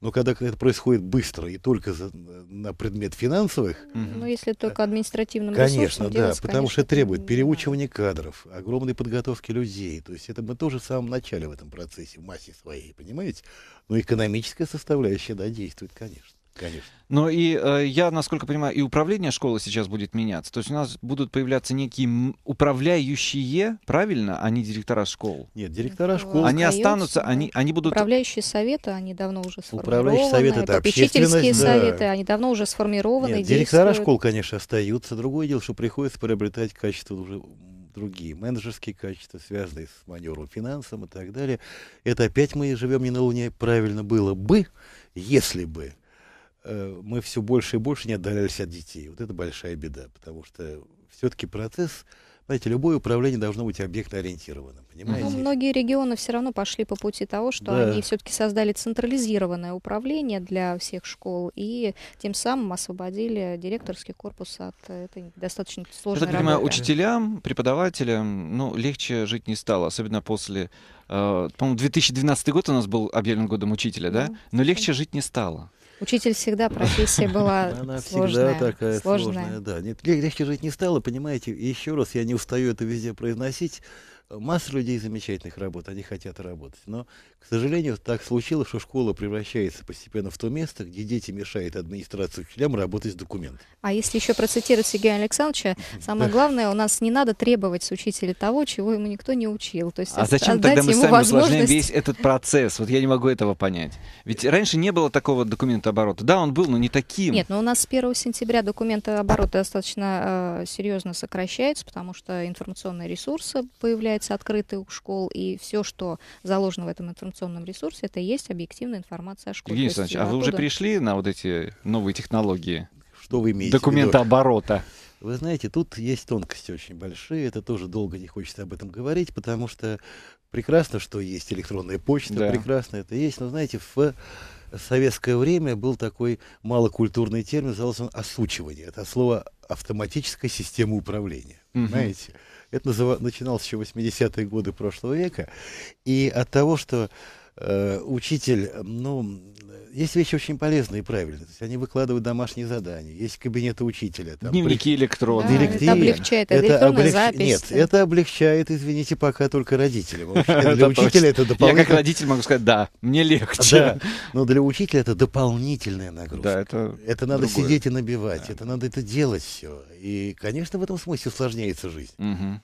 Но когда это происходит быстро и только за, на предмет финансовых... Э,
ну, если только административным Конечно, да, делать, потому
конечно, что требует переучивания да. кадров, огромной подготовки людей. То есть это мы тоже в самом начале в этом процессе, в массе своей, понимаете? Но экономическая составляющая, да, действует, конечно. Конечно.
Но и э, я, насколько понимаю, и управление школы сейчас будет меняться. То есть у нас будут появляться некие управляющие, правильно, а не директора школ.
Нет, директора ну, школ. Они останутся, они, они будут...
Управляющие советы, они давно уже сформированы. Управляющие советы — это Попечительские да. советы, они давно уже сформированы. Нет, директора действуют. школ,
конечно, остаются. Другое дело, что приходится приобретать качество уже другие менеджерские качества, связанные с маневром финансом и так далее. Это опять мы живем не на Луне. Правильно было бы, если бы Э, мы все больше и больше не отдалялись от детей. Вот это большая беда, потому что все-таки процесс знаете, любое управление должно быть объектно-ориентированным, понимаете? Но многие
регионы все равно пошли по пути того, что да. они все-таки создали централизированное управление для всех школ и тем самым освободили директорский корпус от этой достаточно сложной Я так понимаю, работы. учителям,
преподавателям ну, легче жить не стало, особенно после... Э, по-моему, 2012 год у нас был объявлен годом учителя, да? да? Но легче жить не стало.
Учитель всегда профессия была [laughs] Она сложная, всегда такая сложная. сложная
да. Нет, легче жить не стало, понимаете. И еще раз, я не устаю это везде произносить масса людей замечательных работ, они хотят работать. Но, к сожалению, так случилось, что школа превращается постепенно в то место, где дети мешают администрации учителям работать с документами.
А если еще процитировать Сергея Александровича, самое да. главное, у нас не надо требовать с учителя того, чего ему никто не учил. То есть а зачем тогда мы сами возможность... усложняем весь
этот процесс? Вот я не могу этого понять. Ведь раньше не было такого документа оборота. Да, он был, но не таким. Нет,
но у нас с 1 сентября документы оборота достаточно э, серьезно сокращаются, потому что информационные ресурсы появляются касается у школ, и все, что заложено в этом информационном ресурсе, это и есть объективная информация о школе. Евгений Александрович, а оттуда... вы уже
перешли на вот эти новые технологии? Что
вы имеете Документа оборота. Вы знаете, тут есть тонкости очень большие, это тоже долго не хочется об этом говорить, потому что прекрасно, что есть электронная почта, да. прекрасно это есть, но знаете, в советское время был такой малокультурный термин, назывался он «осучивание». Это слово автоматическая система управления. Угу. Знаете? Это назыв... начиналось еще 80-е годы прошлого века. И от того, что э, учитель, ну, есть вещи очень полезные и правильные. То есть они выкладывают домашние задания, есть кабинеты учителя. Там, Дневники электронные. Да, Директив... Это облегчает, это, это облег... запись. Нет, это облегчает, извините, пока только родителям. [laughs] Для учителя это дополнительно. Я как родитель
могу сказать, да, мне легче.
но для учителя это дополнительная нагрузка. Да, это Это надо сидеть и набивать, это надо это делать все. И, конечно, в этом смысле усложняется жизнь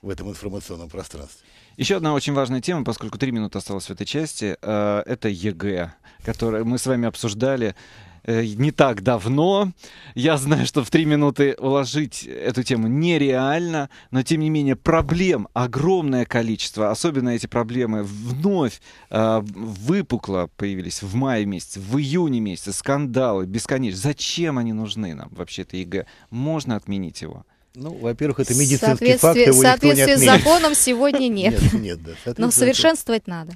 в этом информационном пространстве. Еще одна очень важная тема,
поскольку три минуты осталось в этой части, э, это ЕГЭ, которое мы с вами обсуждали э, не так давно. Я знаю, что в три минуты уложить эту тему нереально, но тем не менее проблем огромное количество. Особенно эти проблемы вновь э, выпукло появились в мае месяце, в июне месяце. Скандалы бесконечные. Зачем они нужны нам вообще это ЕГЭ? Можно отменить его? Ну, во-первых, это медицинский факт, его соответствии с
законом сегодня [laughs] нет. нет, нет да, но совершенствовать надо.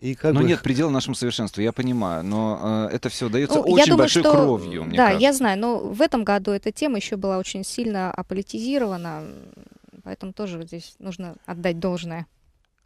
И как
но ну, бы... нет предела нашему совершенству, я понимаю, но э, это все дается ну, очень думаю, большой что... кровью. Мне да, кажется. я знаю,
но в этом году эта тема еще была очень сильно аполитизирована, поэтому тоже здесь нужно отдать должное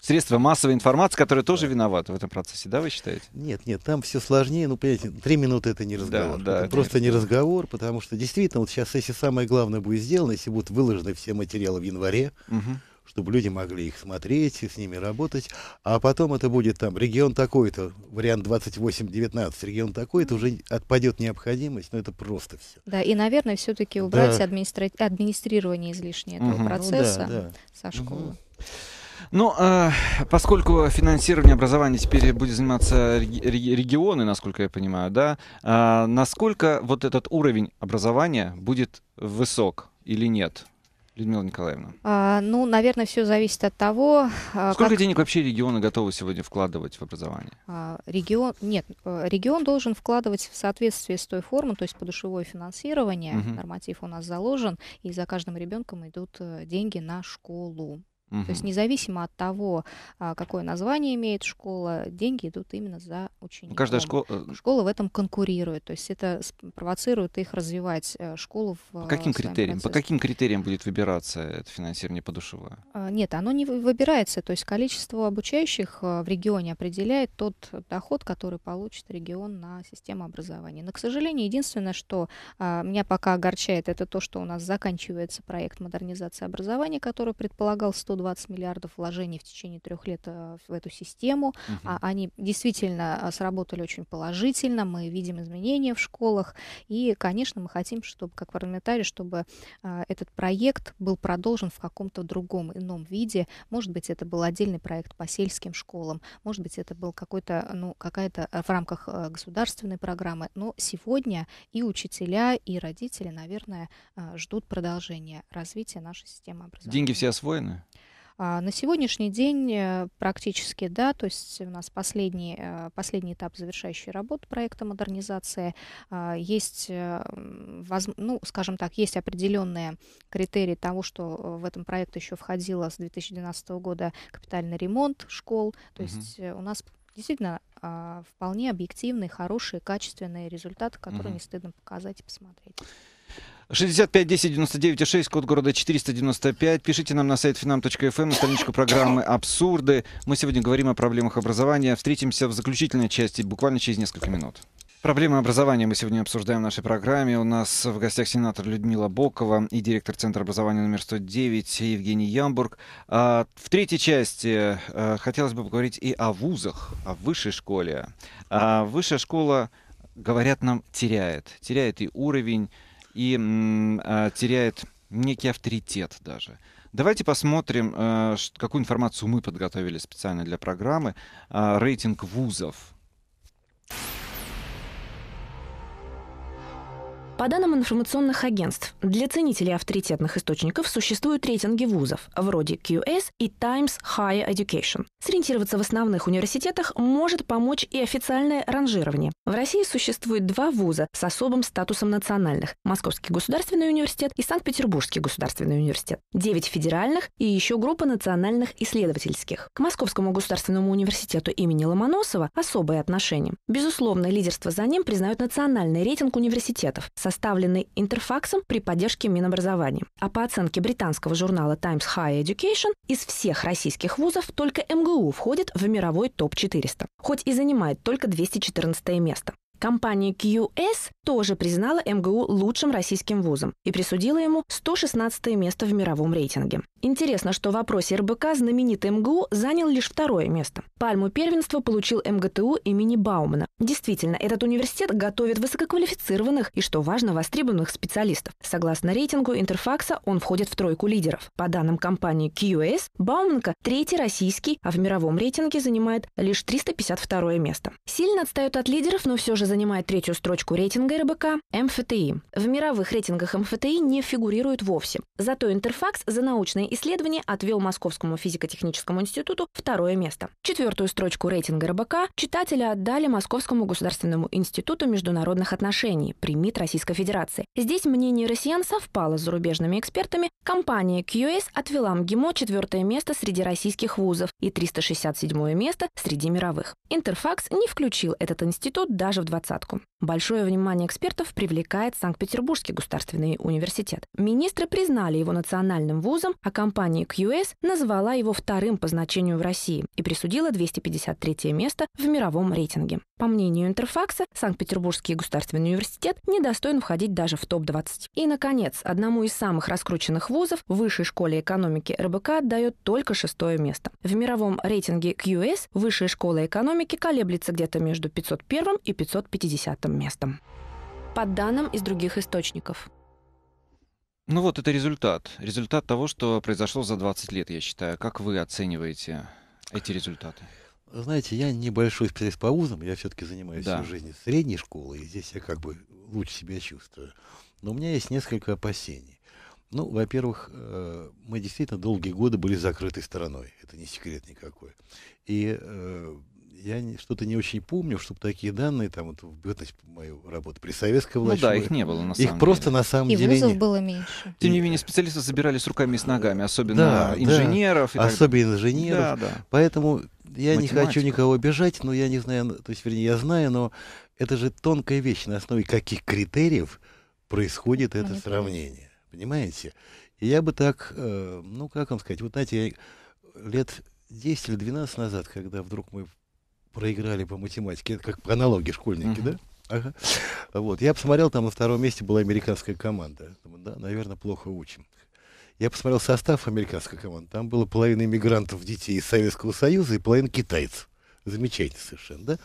средства массовой информации, которые тоже да. виноваты в этом процессе, да, вы считаете?
Нет, нет, там все сложнее. Ну, понимаете, три минуты это не разговор. Да, да, это просто не разговор, потому что действительно, вот сейчас, если самое главное будет сделано, если будут выложены все материалы в январе, угу чтобы люди могли их смотреть и с ними работать. А потом это будет там регион такой-то, вариант 28-19, регион такой-то, уже отпадет необходимость, но это просто все.
Да, и, наверное, все-таки убрать да. администра... администрирование излишнее этого угу. процесса ну, да, да. со школы. Угу.
Ну, э, поскольку
финансирование образования теперь будет заниматься регионы, насколько я понимаю, да, э, насколько вот этот уровень образования будет высок или нет? Людмила Николаевна?
А, ну, наверное, все зависит от того... А, Сколько как... денег
вообще регионы готовы сегодня вкладывать в образование?
А, регион... Нет, э, регион должен вкладывать в соответствии с той формой, то есть подушевое финансирование, угу. норматив у нас заложен, и за каждым ребенком идут э, деньги на школу. То есть независимо от того, а, какое название имеет школа, деньги идут именно за учеником. Каждая школа... Э, школа в этом конкурирует, то есть это провоцирует их развивать э, школу в... По э, каким критериям? По
каким критериям будет выбираться это финансирование подушевое?
А, нет, оно не выбирается, то есть количество обучающих в регионе определяет тот доход, который получит регион на систему образования. Но, к сожалению, единственное, что а, меня пока огорчает, это то, что у нас заканчивается проект модернизации образования, который предполагал 120 120 миллиардов вложений в течение трех лет э, в эту систему. Угу. они действительно э, сработали очень положительно. Мы видим изменения в школах. И, конечно, мы хотим, чтобы, как парламентарии, чтобы этот проект был продолжен в каком-то другом, ином виде. Может быть, это был отдельный проект по сельским школам. Может быть, это был какой-то, ну, какая-то э, в рамках государственной программы. Но сегодня и учителя, и родители, наверное, ждут продолжения развития нашей системы образования.
Деньги все освоены?
А, на сегодняшний день э, практически, да, то есть у нас последний, э, последний этап завершающей работы проекта модернизации. А, есть, э, ну, скажем так, есть определенные критерии того, что в этом проекте еще входило с 2012 года капитальный ремонт школ. То угу. есть у нас действительно а, вполне объективные, хорошие, качественные результаты, которые угу. не стыдно показать и посмотреть.
65 10 99 6, код города 495. Пишите нам на сайт finam.fm, на эм, страничку программы «Абсурды». Мы сегодня говорим о проблемах образования. Встретимся в заключительной части буквально через несколько минут. Проблемы образования мы сегодня обсуждаем в нашей программе. У нас в гостях сенатор Людмила Бокова и директор Центра образования номер 109 Евгений Ямбург. А в третьей части э, хотелось бы поговорить и о вузах, о высшей школе. А высшая школа, говорят нам, теряет. Теряет и уровень и э, теряет некий авторитет даже. Давайте посмотрим, э, какую информацию мы подготовили специально для программы. А, рейтинг вузов
По данным информационных агентств, для ценителей авторитетных источников существуют рейтинги вузов вроде QS и Times Higher Education. Сориентироваться в основных университетах может помочь и официальное ранжирование. В России существует два вуза с особым статусом национальных – Московский государственный университет и Санкт-Петербургский государственный университет, девять федеральных и еще группа национальных исследовательских. К Московскому государственному университету имени Ломоносова особое отношение. Безусловно, лидерство за ним признают национальный рейтинг университетов – составленный Интерфаксом при поддержке Минобразования. А по оценке британского журнала Times High Education, из всех российских вузов только МГУ входит в мировой топ-400, хоть и занимает только 214 место. Компания QS тоже признала МГУ лучшим российским вузом и присудила ему 116 место в мировом рейтинге. Интересно, что в вопросе РБК знаменитый МГУ занял лишь второе место. Пальму первенства получил МГТУ имени Баумана. Действительно, этот университет готовит высококвалифицированных и, что важно, востребованных специалистов. Согласно рейтингу Интерфакса, он входит в тройку лидеров. По данным компании QS, Бауманка – третий российский, а в мировом рейтинге занимает лишь 352 место. Сильно отстает от лидеров, но все же занимает третью строчку рейтинга РБК – МФТИ. В мировых рейтингах МФТИ не фигурирует вовсе. Зато Интерфакс за научные исследований отвел Московскому физико-техническому институту второе место. Четвертую строчку рейтинга РБК читатели отдали Московскому государственному институту международных отношений при МИД Российской Федерации. Здесь мнение россиян совпало с зарубежными экспертами. Компания QS отвела МГИМО четвертое место среди российских вузов и 367 место среди мировых. Интерфакс не включил этот институт даже в двадцатку. Большое внимание экспертов привлекает Санкт-Петербургский государственный университет. Министры признали его национальным вузом, а компании QS назвала его вторым по значению в России и присудила 253 место в мировом рейтинге. По мнению Интерфакса, Санкт-Петербургский государственный университет недостоин входить даже в топ-20. И, наконец, одному из самых раскрученных вузов Высшей школе экономики РБК отдает только шестое место. В мировом рейтинге QS Высшая школа экономики колеблется где-то между 501 и 550 местом. По данным из других источников,
ну вот это результат. Результат того, что произошло за 20 лет, я считаю. Как вы оцениваете эти результаты?
Знаете, я небольшой специалист по вузам, я все-таки занимаюсь да. всю жизнь средней школой, и здесь я как бы лучше себя чувствую. Но у меня есть несколько опасений. Ну, во-первых, э, мы действительно долгие годы были закрытой стороной. Это не секрет никакой. И э, я что-то не очень помню, чтобы такие данные там вот в бытность мою работу при советской ну власти. Ну да, их не было на самом их деле. Их просто на самом и деле. И вузов было меньше. Тем не менее, специалисты забирали
с руками и с ногами, особенно да, инженеров. Да, и особенно инженеров. Да, да.
Поэтому я Математика. не хочу никого обижать, но я не знаю, ну, то есть, вернее, я знаю, но это же тонкая вещь, на основе каких критериев происходит ну, это сравнение. Понимаете? И я бы так, э, ну, как вам сказать, вот знаете, я лет 10 или 12 назад, когда вдруг мы проиграли по математике. Это как по аналогии школьники, uh-huh. да? Ага. Вот. Я посмотрел, там на втором месте была американская команда. Думаю, да, наверное, плохо учим. Я посмотрел состав американской команды. Там было половина иммигрантов, детей из Советского Союза и половина китайцев. Замечательно совершенно, да?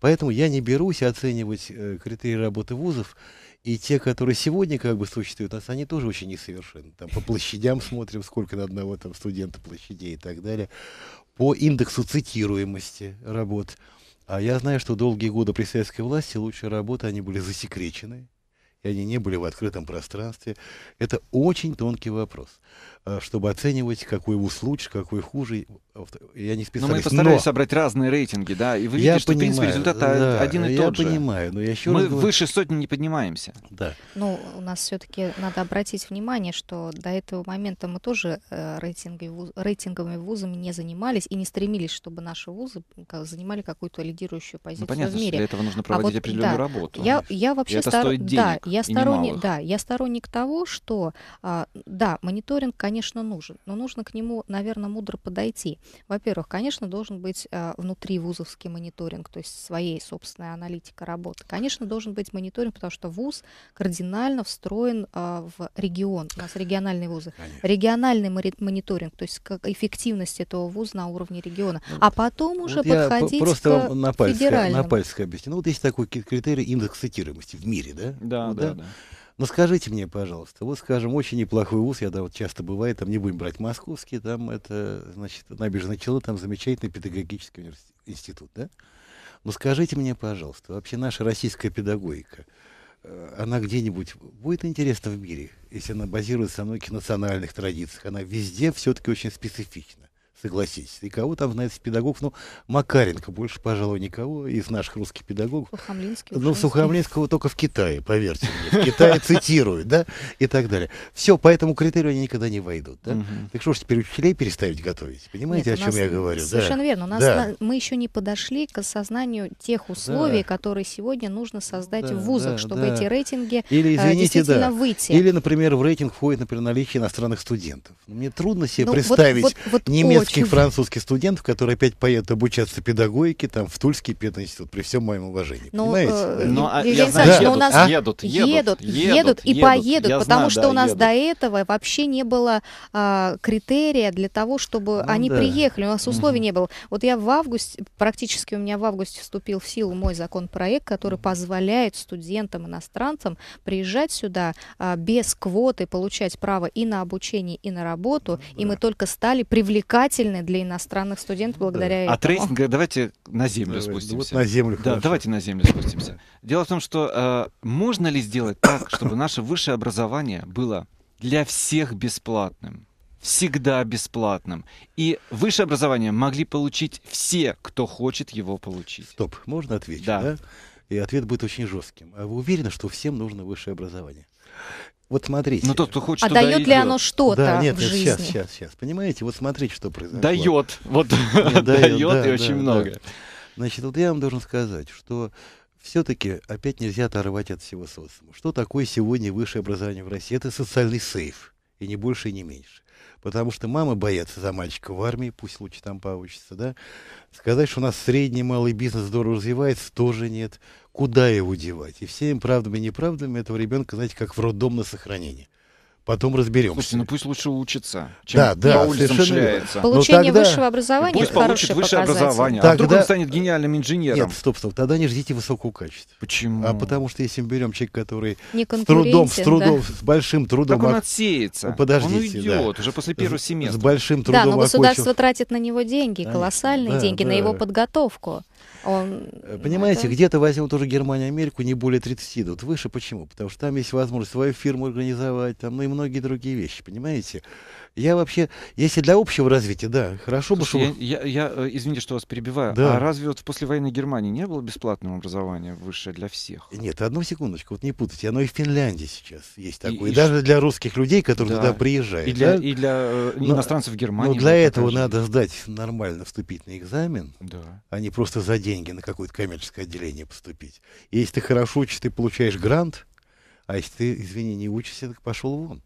Поэтому я не берусь оценивать э, критерии работы вузов. И те, которые сегодня как бы существуют, у нас они тоже очень несовершенны. Там по площадям смотрим, сколько на одного там студента площадей и так далее по индексу цитируемости работ. А я знаю, что долгие годы при советской власти лучшие работы, они были засекречены, и они не были в открытом пространстве. Это очень тонкий вопрос. Э, чтобы оценивать, какой вуз лучше, какой хуже. Я не специалист. Но мы постарались но...
собрать разные рейтинги, да, и вы видите, я что, понимаю, в принципе, результат да, один и я тот я же. Я понимаю, но я еще Мы раз говорю... выше сотни не поднимаемся. Да.
Ну, у нас все-таки надо обратить внимание, что до этого момента мы тоже э, рейтингами рейтинговыми вузами не занимались и не стремились, чтобы наши вузы занимали какую-то лидирующую ну, позицию ну, понятно, в мире. Что для этого нужно а проводить а вот, определенную да, работу. Я, я вообще стар... денег, да, я сторонник, да, я сторонник того, что, а, да, мониторинг, конечно, конечно, нужен, но нужно к нему, наверное, мудро подойти. Во-первых, конечно, должен быть э, внутри вузовский мониторинг, то есть своей собственной аналитика работы. Конечно, должен быть мониторинг, потому что вуз кардинально встроен э, в регион. У нас региональные вузы. Конечно. Региональный мониторинг, то есть как эффективность этого вуза на уровне региона. Вот. Ну, а потом уже вот подходить я просто к на пальцах, федеральному. На
пальцах объясню. Ну, вот есть такой критерий индекс цитируемости в мире, да? Да, ну, да, да. да. Но ну, скажите мне, пожалуйста, вот, скажем, очень неплохой вуз, я да, вот часто бываю там не будем брать московский, там это, значит, набережная Челы, там замечательный педагогический институт, да? Но скажите мне, пожалуйста, вообще наша российская педагогика, э, она где-нибудь будет интересна в мире, если она базируется на многих национальных традициях, она везде все-таки очень специфична. Согласись. И кого там знает из педагогов? Ну, Макаренко больше, пожалуй, никого из наших русских педагогов. Сухомлинский. Ну, Сухомлинского только в Китае, поверьте мне. В Китае [laughs] цитируют, да, и так далее. Все, по этому критерию они никогда не войдут, да? Угу. Так что ж теперь учителей переставить готовить? Понимаете, Нет, о чем я говорю? Совершенно да. верно. У нас да.
на... мы еще не подошли к осознанию тех условий, да. которые сегодня нужно создать да, в вузах, да, чтобы да. эти рейтинги Или, э, извините, действительно да. выйти. Или,
например, в рейтинг входит, например, наличие иностранных студентов. Ну, мне трудно себе ну, представить вот, вот, вот немецких немецких, французских студентов, которые опять поедут обучаться педагогике там в Тульский пединститут, при всем моем уважении. Ну, понимаете? Э, Но ну, да? я знаю, да. Ну, едут, у нас а? едут, едут, едут, едут и поедут, я потому знаю, что да, у нас едут. до
этого вообще не было а, критерия для того, чтобы ну, они да. приехали, у нас условий угу. не было. Вот я в августе, практически у меня в августе вступил в силу мой законопроект, который позволяет студентам, иностранцам приезжать сюда а, без квоты, получать право и на обучение, и на работу, да. Ну и мы только стали привлекать привлекательны для иностранных студентов благодаря да. этому. От рейтинга
давайте на землю Давай, спустимся. Вот на землю. Да, давайте на землю спустимся. Дело в том, что э, можно ли сделать так, чтобы наше высшее образование было для всех бесплатным? всегда бесплатным. И высшее образование могли получить все,
кто хочет его получить. Стоп, можно ответить? Да. да? И ответ будет очень жестким. А вы уверены, что всем нужно высшее образование? Вот смотрите. Ну тот, кто хочет, а дает ли оно что-то да, нет, в нет, жизни? Сейчас, сейчас, сейчас. Понимаете, вот смотрите, что произошло. Дает, вот [laughs] дает, дает и очень много. Значит, вот я вам должен сказать, что все-таки опять нельзя оторвать от всего социума. Что такое сегодня высшее образование в России? Это социальный сейф. И не больше, и не меньше потому что мамы боятся за мальчика в армии, пусть лучше там поучится, да. Сказать, что у нас средний малый бизнес здорово развивается, тоже нет. Куда его девать? И всеми правдами и неправдами этого ребенка, знаете, как в роддом на сохранение потом разберемся. Слушайте, ну пусть лучше учится, чем да, да, по улицам шляется. Получение ну, тогда... высшего
образования пусть получит высшее показатель. образование,
а тогда... а вдруг он станет гениальным инженером. Нет, стоп, стоп, тогда не ждите высокого качества. Почему? А потому что если мы берем человека, который с трудом, с трудом, да? с большим трудом... Так он отсеется. Подождите, Он уйдет да. уже после первого семестра. С, большим трудом Да, но государство окончил...
тратит на него деньги, колоссальные да, деньги, да. на его подготовку. Он... Э, понимаете, это... где-то
возьмем тоже Германию, Америку, не более 30, вот выше почему? Потому что там есть возможность свою фирму организовать, там, ну и многие другие вещи, понимаете? Я вообще, если для общего развития, да, хорошо Слушай, бы,
чтобы... Я, я, я, э, извините, что вас перебиваю. Да. А разве вот в послевоенной Германии не было бесплатного образования высшее для всех? Нет, одну секундочку,
вот не путайте. Оно и в Финляндии сейчас есть такое. И, и, и даже для русских людей, которые да. туда приезжают. И для, да? и для э, иностранцев в Германии. Но для этого же. надо сдать нормально вступительный экзамен, да. а не просто за деньги на какое-то коммерческое отделение поступить. И если ты хорошо учишь, ты получаешь грант, а если ты, извини, не учишься, так пошел вон.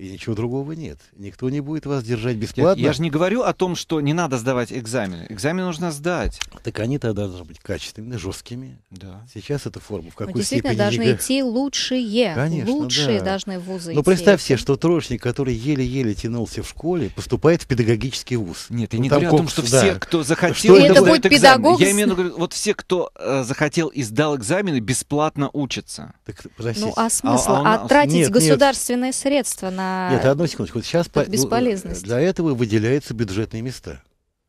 И ничего другого нет. Никто не будет вас держать бесплатно. Я, я же
не говорю о том, что не надо сдавать экзамены. Экзамены нужно
сдать. Так они тогда должны быть качественными, жесткими. Да. Сейчас эта форма в какой-то Действительно, степени... должны никак...
идти лучшие. Конечно, лучшие да. должны вузы Но ну, идти. представь себе,
что троечник, который еле-еле тянулся в школе, поступает в педагогический вуз. Нет, я ну, не говорю о том, что да. все, кто захотел... Что это, это будет педагог... Я имею в
виду, вот все, кто э, захотел и сдал экзамены, бесплатно
учатся.
Так, простите. ну а,
а
смысл? А, а, а он... тратить нет,
государственные нет. средства на а, Нет,
одну секундочку. Сейчас по... Ну, бесполезность. для этого выделяются бюджетные места.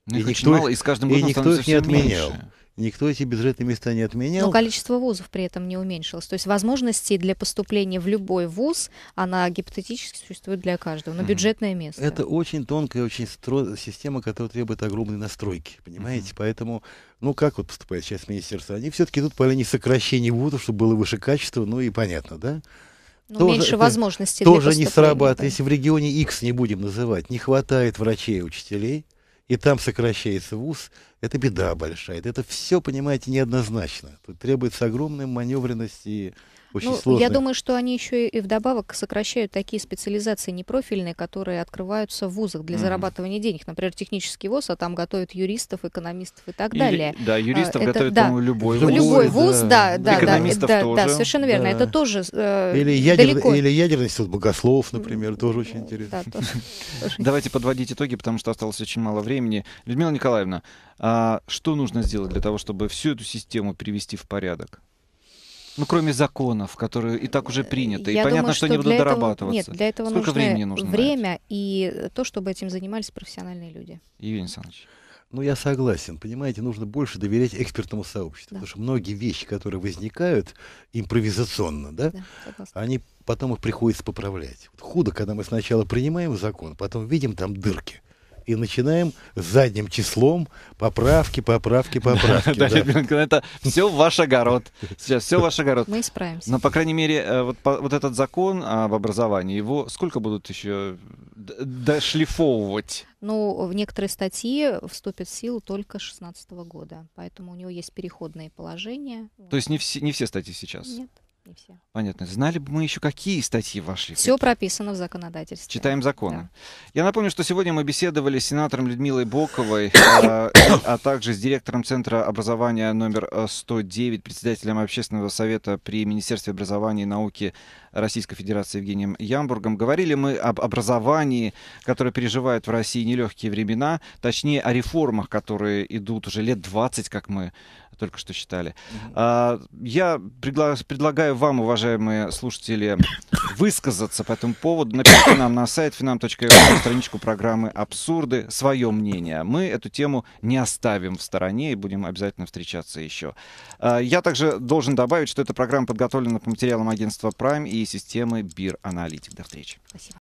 Ну, и никто, мало, и с каждым годом и никто их не отменял. Меньше. Никто эти бюджетные места не отменял. Но
количество вузов при этом не уменьшилось. То есть возможности для поступления в любой вуз, она гипотетически существует для каждого, но бюджетное место. Это
очень тонкая, очень стро... система, которая требует огромной настройки, понимаете? Mm-hmm. Поэтому, ну как вот поступает сейчас министерство? Они все-таки идут по линии сокращения вузов, чтобы было выше качество, ну и понятно, да? Но ну, тоже, меньше возможностей тоже не срабатывает. Если в регионе X не будем называть, не хватает врачей, учителей, и там сокращается вуз, это беда большая. Это все, понимаете, неоднозначно. Тут требуется огромная маневренность и очень ну, сложные. Я думаю,
что они еще и вдобавок сокращают такие специализации непрофильные, которые открываются в вузах для mm зарабатывания денег. Например, технический вуз, а там готовят юристов, экономистов и так далее. И, да, а, юристов это, готовят да, там любой вуз. Любой вуз, да, да, да, да, да, тоже. да совершенно верно. Да. Это тоже э, или, ядер, далеко. или
ядерный институт богослов, например, тоже очень интересно.
Да, [laughs] тоже.
Давайте подводить итоги, потому что осталось очень мало времени. Людмила Николаевна, а что нужно сделать для того, чтобы всю эту систему привести в порядок? Ну, кроме законов, которые и так уже приняты. Я и понятно, думаю, что, что они будут этого... дорабатываться. Нет, для этого Сколько нужно времени нужно?
Время и то, чтобы этим занимались профессиональные люди.
Евгений Александрович. Ну, я согласен. Понимаете, нужно больше доверять экспертному сообществу. Да. Потому что многие вещи, которые возникают импровизационно, да, да они потом их приходится поправлять. Вот худо, когда мы сначала принимаем закон, потом видим там дырки и начинаем задним числом поправки, поправки, поправки. Да, ребенка, это
все ваш огород. Сейчас все ваш огород.
Мы исправимся.
Но, по крайней мере, э, вот, вот этот закон об образовании, его сколько будут еще дошлифовывать?
Ну, в некоторые статьи вступят в силу только 2016 года, поэтому у него есть переходные положения.
То есть не все, не все статьи сейчас? Нет не все. Понятно. Знали бы мы еще, какие статьи вошли. Все
какие? прописано в законодательстве. Читаем
законы. Да. Я напомню, что сегодня мы беседовали с сенатором Людмилой Боковой, [coughs] а, а также с директором Центра образования номер 109, э, председателем Общественного совета при Министерстве образования и науки Российской Федерации Евгением Ямбургом. Говорили мы об образовании, которое переживает в России нелегкие времена, точнее о реформах, которые идут уже лет 20, как мы только что считали. А, я предлагаю вам, уважаемые слушатели, [coughs] высказаться по этому поводу. Напишите нам на сайт finam.ru страничку программы «Абсурды» свое мнение. Мы эту тему не оставим в стороне и будем обязательно встречаться еще. А, я также должен добавить, что эта программа подготовлена по материалам агентства Prime и системы Бир Аналитик. До встречи. Спасибо.